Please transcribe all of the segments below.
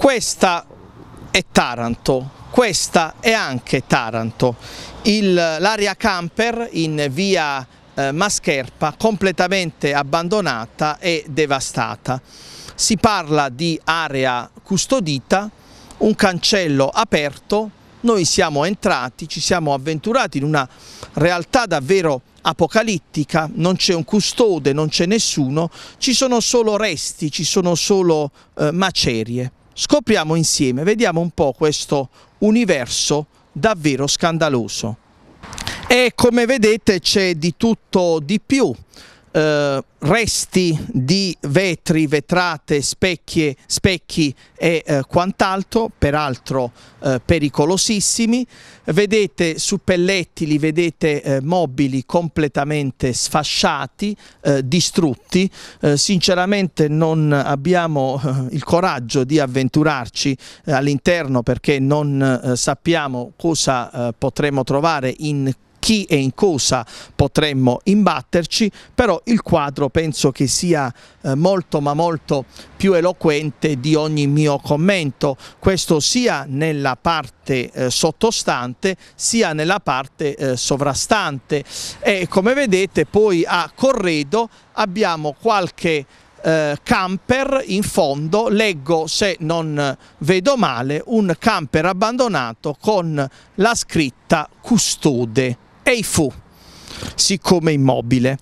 Questa è Taranto, questa è anche Taranto, l'area camper in via eh, Mascherpa completamente abbandonata e devastata. Si parla di area custodita, un cancello aperto, noi siamo entrati, ci siamo avventurati in una realtà davvero apocalittica, non c'è un custode, non c'è nessuno, ci sono solo resti, ci sono solo eh, macerie. Scopriamo insieme, vediamo un po' questo universo davvero scandaloso. E come vedete c'è di tutto di più eh, resti di vetri, vetrate, specchie, specchi e eh, quant'altro, peraltro eh, pericolosissimi. Vedete suppelletti, li vedete eh, mobili completamente sfasciati, eh, distrutti. Eh, sinceramente non abbiamo il coraggio di avventurarci all'interno perché non sappiamo cosa potremo trovare in chi e in cosa potremmo imbatterci, però il quadro penso che sia eh, molto ma molto più eloquente di ogni mio commento, questo sia nella parte eh, sottostante sia nella parte eh, sovrastante e come vedete poi a corredo abbiamo qualche camper in fondo leggo se non vedo male un camper abbandonato con la scritta custode Keifu, siccome immobile.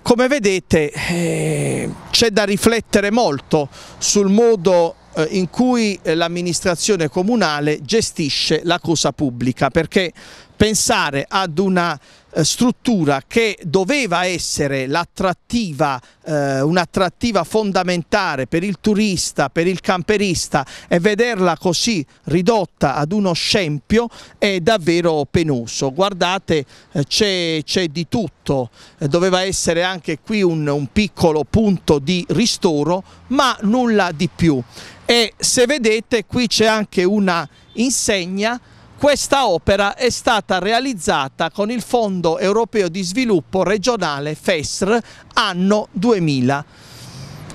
Come vedete eh, c'è da riflettere molto sul modo eh, in cui eh, l'amministrazione comunale gestisce la cosa pubblica perché pensare ad una eh, struttura che doveva essere l'attrattiva, eh, un'attrattiva fondamentale per il turista, per il camperista e vederla così ridotta ad uno scempio è davvero penoso. Guardate eh, c'è di tutto, eh, doveva essere anche qui un, un piccolo punto di ristoro ma nulla di più e se vedete qui c'è anche una insegna questa opera è stata realizzata con il Fondo Europeo di Sviluppo Regionale FESR anno 2000.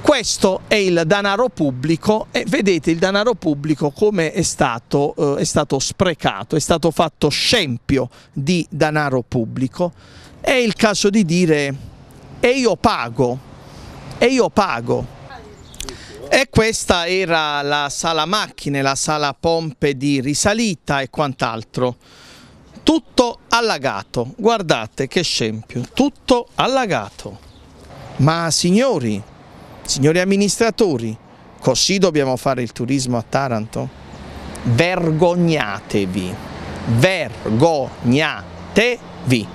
Questo è il denaro pubblico e vedete il denaro pubblico come è stato, eh, è stato sprecato, è stato fatto scempio di denaro pubblico. È il caso di dire e io pago, e io pago. E questa era la sala macchine, la sala pompe di risalita e quant'altro. Tutto allagato, guardate che scempio, tutto allagato. Ma signori, signori amministratori, così dobbiamo fare il turismo a Taranto? Vergognatevi, vergognatevi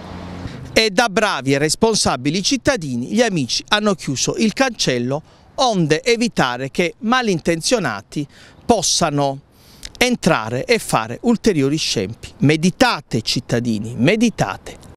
e da bravi e responsabili cittadini gli amici hanno chiuso il cancello onde evitare che malintenzionati possano entrare e fare ulteriori scempi. Meditate cittadini, meditate,